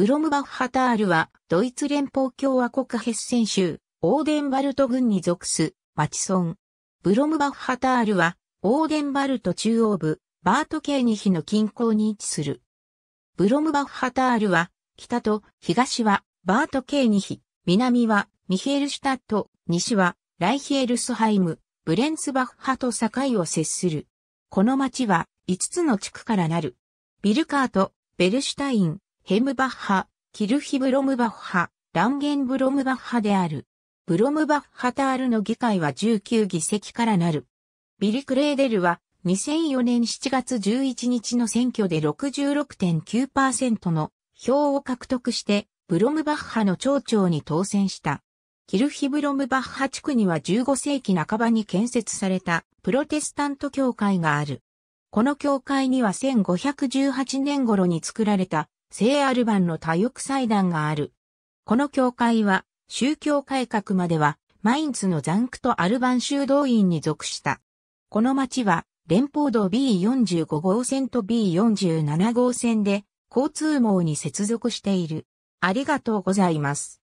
ブロムバッハタールは、ドイツ連邦共和国ヘッセン州、オーデンバルト郡に属す、町村。ブロムバッハタールは、オーデンバルト中央部、バートケーニヒの近郊に位置する。ブロムバッハタールは、北と東はバートケーニヒ、南はミヒエルシュタット、西はライヒエルスハイム、ブレンツバッハと境を接する。この町は5つの地区からなる。ビルカート、ベルシュタイン、ヘムバッハ、キルヒブロムバッハ、ランゲンブロムバッハである。ブロムバッハタールの議会は19議席からなる。ビリ・クレーデルは2004年7月11日の選挙で66.9%の票を獲得してブロムバッハの町長に当選した。キルヒブロムバッハ地区には15世紀半ばに建設されたプロテスタント教会がある。この教会には1518年頃に作られた聖アルバンの多翼祭壇がある。この教会は、宗教改革までは、マインツのザンクとアルバン修道院に属した。この町は、連邦道 B45 号線と B47 号線で、交通網に接続している。ありがとうございます。